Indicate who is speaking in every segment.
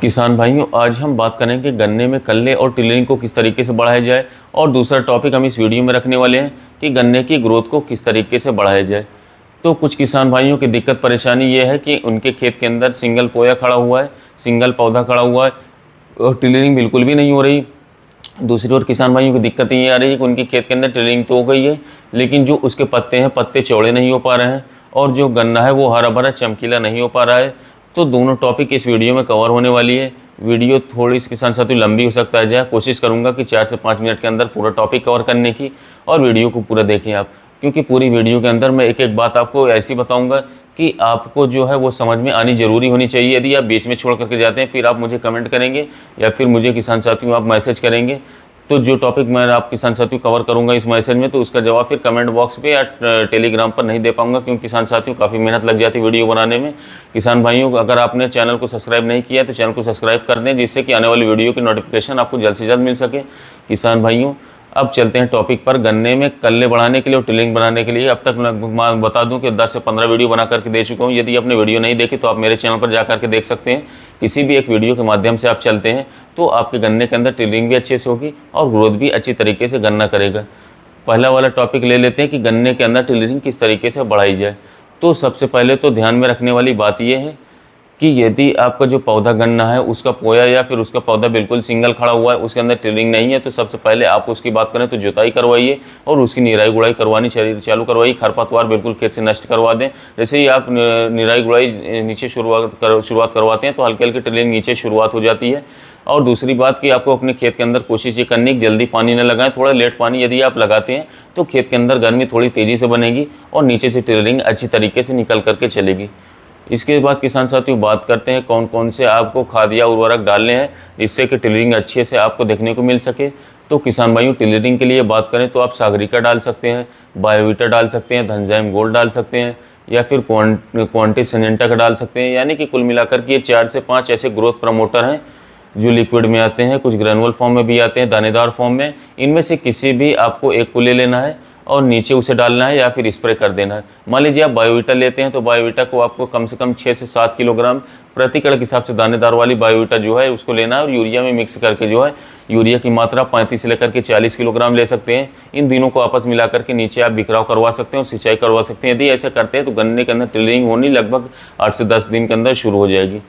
Speaker 1: किसान भाइयों आज हम बात करेंगे गन्ने में कल्ले और टिलरिंग को किस तरीके से बढ़ाया जाए और दूसरा टॉपिक हम इस वीडियो में रखने वाले हैं कि गन्ने की ग्रोथ को किस तरीके से बढ़ाया जाए तो कुछ किसान भाइयों की दिक्कत परेशानी ये है कि उनके खेत के अंदर सिंगल पोया खड़ा हुआ है सिंगल पौधा खड़ा हुआ है और टिलरिंग बिल्कुल भी नहीं हो रही दूसरी ओर किसान भाइयों की दिक्कत ये आ रही है कि उनके खेत के अंदर टिलरिंग तो हो गई है लेकिन जो उसके पत्ते हैं पत्ते चौड़े नहीं हो पा रहे हैं और जो गन्ना है वो हरा भरा चमकीला नहीं हो पा रहा है तो दोनों टॉपिक इस वीडियो में कवर होने वाली है वीडियो थोड़ी इसके साथ साथ लंबी हो सकता है जहाँ कोशिश करूँगा कि चार से पाँच मिनट के अंदर पूरा टॉपिक कवर करने की और वीडियो को पूरा देखें आप क्योंकि पूरी वीडियो के अंदर मैं एक एक बात आपको ऐसी बताऊंगा कि आपको जो है वो समझ में आनी ज़रूरी होनी चाहिए यदि आप बीच में छोड़ करके जाते हैं फिर आप मुझे कमेंट करेंगे या फिर मुझे किसान साथियों आप मैसेज करेंगे तो जो टॉपिक मैं आप किसान साथियों कवर करूंगा इस मैसेज में तो उसका जवाब फिर कमेंट बॉक्स पे या टेलीग्राम पर नहीं दे पाऊंगा क्योंकि किसान साथियों काफ़ी मेहनत लग जाती है वीडियो बनाने में किसान भाइयों अगर आपने चैनल को सब्सक्राइब नहीं किया तो चैनल को सब्सक्राइब कर दें जिससे कि आने वाली वीडियो की नोटिफिकेशन आपको जल्द से जल्द मिल सके किसान भाइयों अब चलते हैं टॉपिक पर गन्ने में कल्ले बढ़ाने के लिए और टिलिंग बनाने के लिए अब तक मैं बता दूं कि 10 से 15 वीडियो बना करके दे चुका हूं यदि आपने वीडियो नहीं देखी तो आप मेरे चैनल पर जा करके देख सकते हैं किसी भी एक वीडियो के माध्यम से आप चलते हैं तो आपके गन्ने के अंदर टिलिंग भी अच्छे से होगी और ग्रोथ भी अच्छी तरीके से गन्ना करेगा पहला वाला टॉपिक ले लेते हैं कि गन्ने के अंदर टिलिंग किस तरीके से बढ़ाई जाए तो सबसे पहले तो ध्यान में रखने वाली बात यह है कि यदि आपका जो पौधा गन्ना है उसका पोया या फिर उसका पौधा बिल्कुल सिंगल खड़ा हुआ है उसके अंदर ट्रिलिंग नहीं है तो सबसे पहले आप उसकी बात करें तो जुताई करवाइए और उसकी निराई गुड़ाई करवानी चालू करवाइए खरपतवार बिल्कुल खेत से नष्ट करवा दें जैसे ही आप निराई गुड़ाई नीचे शुरुआत कर शुरुआत करवाते हैं तो हल्के हल्के ट्रिलिंग नीचे शुरुआत हो जाती है और दूसरी बात कि आपको अपने खेत के अंदर कोशिश ये करनी कि जल्दी पानी न लगाएं थोड़ा लेट पानी यदि आप लगाते हैं तो खेत के अंदर गर्मी थोड़ी तेज़ी से बनेगी और नीचे से ट्रेलिंग अच्छी तरीके से निकल करके चलेगी इसके बाद किसान साथियों बात करते हैं कौन कौन से आपको खाद या उर्वरक डालने हैं जिससे कि टिलरिंग अच्छे से आपको देखने को मिल सके तो किसान भाइयों टिलरिंग के लिए बात करें तो आप सागरिका डाल सकते हैं बायोविटा डाल सकते हैं धनजैम गोल्ड डाल सकते हैं या फिर क्वान्टी सनेंटा का डाल सकते हैं यानी कि कुल मिलाकर के ये चार से पाँच ऐसे ग्रोथ प्रमोटर हैं जो लिक्विड में आते हैं कुछ ग्रेनुअल फॉर्म में भी आते हैं दानेदार फॉर्म में इनमें से किसी भी आपको एक को ले लेना है और नीचे उसे डालना है या फिर स्प्रे कर देना है मान लीजिए आप बायोविटा लेते हैं तो बायोविटा को आपको कम से कम छः से सात किलोग्राम प्रति कड़क हिसाब से दानेदार वाली बायोविटा जो है उसको लेना है और यूरिया में मिक्स करके जो है यूरिया की मात्रा पैंतीस से लेकर के चालीस किलोग्राम ले सकते हैं इन दिनों को आपस मिला करके नीचे आप बिखराव करवा सकते हैं और सिंचाई करवा सकते हैं यदि ऐसा करते हैं तो गन्ने के अंदर टिलरिंग होनी लगभग आठ से दस दिन के अंदर शुरू हो जाएगी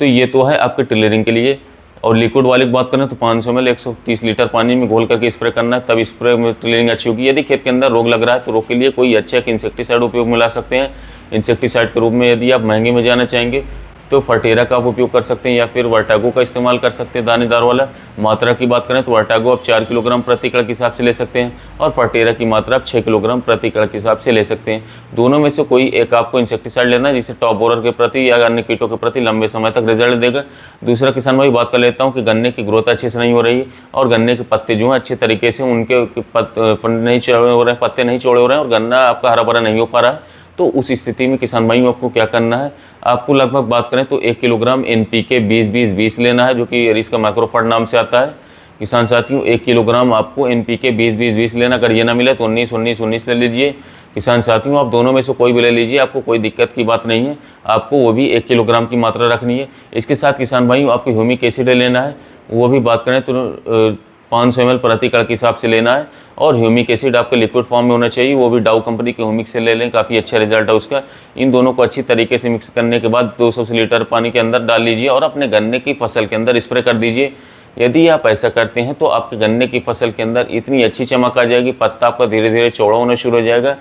Speaker 1: तो ये तो है आपके टिलरिंग के लिए और लिक्विड वाले की बात करें तो 500 सौ एम एक लीटर पानी में घोल करके स्प्रे करना है तब स्प्रे में ट्रेनिंग अच्छी होगी यदि खेत के अंदर रोग लग रहा है तो रोग के लिए कोई अच्छा एक इंसेक्टिसाइड उपयोग ला सकते हैं इंसेक्टिसाइड के रूप में यदि आप महंगे में जाना चाहेंगे तो फर्टेरा का आप उपयोग कर सकते हैं या फिर वर्टागो का इस्तेमाल कर सकते हैं दानेदार वाला मात्रा की बात करें तो वर्टागो आप चार किलोग्राम प्रति कड़ के हिसाब से ले सकते हैं और फर्टेरा की मात्रा आप छः किलोग्राम प्रति कड़ के हिसाब से ले सकते हैं दोनों में से कोई एक आपको इंसेक्टिसाइड लेना है जिससे टॉप बोरर के प्रति या अन्य कीटों के प्रति लंबे समय तक रिजल्ट देगा दूसरा किसान भाई बात कर लेता हूँ कि गन्ने की ग्रोथ अच्छे से नहीं हो रही है और गन्ने के पत्ते जो हैं अच्छे तरीके से उनके पत्ते नहीं चौड़े हो रहे हैं पत्ते नहीं चौड़े हो रहे हैं और गन्ना आपका हरा भरा नहीं हो पा रहा है तो उस स्थिति में किसान भाइयों आपको क्या करना है आपको लगभग बात करें तो एक किलोग्राम एन पी के बीस बीस बीस लेना है जो कि रिस का माइक्रोफाइड नाम से आता है किसान साथियों एक किलोग्राम आपको एन पी के बीस बीस बीस लेना अगर ये ना मिले तो उन्नीस उन्नीस उन्नीस ले लीजिए किसान साथियों आप दोनों में से कोई भी ले लीजिए आपको कोई दिक्कत की बात नहीं है आपको वो भी एक किलोग्राम की मात्रा रखनी है इसके साथ किसान भाइयों आपको ह्यूमिक एसिड लेना है वो भी बात करें तो पाँच सौ एम प्रति कड़ के हिसाब से लेना है और ह्यूमिक एसिड आपके लिक्विड फॉर्म में होना चाहिए वो भी डाउ कंपनी के ह्यूमिक से ले लें काफ़ी अच्छा रिजल्ट है उसका इन दोनों को अच्छी तरीके से मिक्स करने के बाद 200 लीटर पानी के अंदर डाल लीजिए और अपने गन्ने की फसल के अंदर स्प्रे कर दीजिए यदि आप ऐसा करते हैं तो आपके गन्ने की फसल के अंदर इतनी अच्छी चमक आ जाएगी पत्ता आपका धीरे धीरे चौड़ा होना शुरू हो जाएगा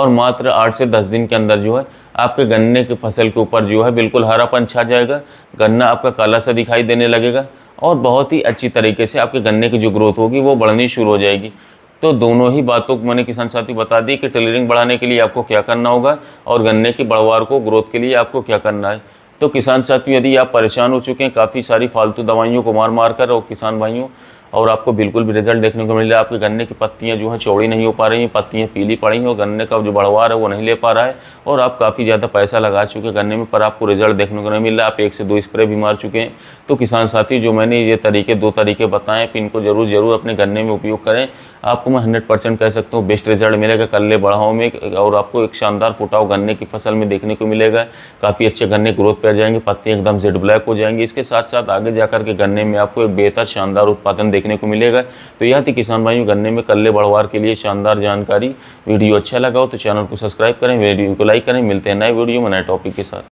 Speaker 1: और मात्र आठ से दस दिन के अंदर जो है आपके गन्ने की फसल के ऊपर जो है बिल्कुल हरापन छा जाएगा गन्ना आपका काला सा दिखाई देने लगेगा और बहुत ही अच्छी तरीके से आपके गन्ने की जो ग्रोथ होगी वो बढ़नी शुरू हो जाएगी तो दोनों ही बातों को मैंने किसान साथी बता दी कि टेलरिंग बढ़ाने के लिए आपको क्या करना होगा और गन्ने की बढ़वार को ग्रोथ के लिए आपको क्या करना है तो किसान साथियों यदि आप परेशान हो चुके हैं काफ़ी सारी फालतू दवाइयों को मार मार कर और किसान भाइयों और आपको बिल्कुल भी रिजल्ट देखने को मिल रहा है आपके गन्ने की पत्तियाँ जो हैं चौड़ी नहीं हो पा रही हैं पत्तियाँ पीली पड़ी हैं और गन्ने का जो बढ़वार है वो नहीं ले पा रहा है और आप काफ़ी ज़्यादा पैसा लगा चुके हैं गन्ने में पर आपको रिजल्ट देखने को नहीं मिल रहा आप एक से दो स्प्रे भी मार चुके हैं तो किसान साथी जो मैंने ये तरीके दो तरीके बताएँ इनको ज़रूर ज़रूर अपने गन्ने में उपयोग करें आपको मैं हंड्रेड कह सकता हूँ बेस्ट रिजल्ट मिलेगा कल्ले बढ़ाओ में और आपको एक शानदार फुटाव गन्ने की फसल में देखने को मिलेगा काफ़ी अच्छे गन्ने ग्रोथ पे जाएंगे पत्तियाँ एकदम जेड ब्लैक हो जाएंगी इसके साथ साथ आगे जाकर के गन्ने में आपको एक बेहतर शानदार उत्पादन देखने को मिलेगा तो यह थी किसान भाइयों गन्ने में कल्ले बढ़वार के लिए शानदार जानकारी वीडियो अच्छा लगा हो तो चैनल को सब्सक्राइब करें वीडियो को लाइक करें मिलते हैं नए वीडियो में नए टॉपिक के साथ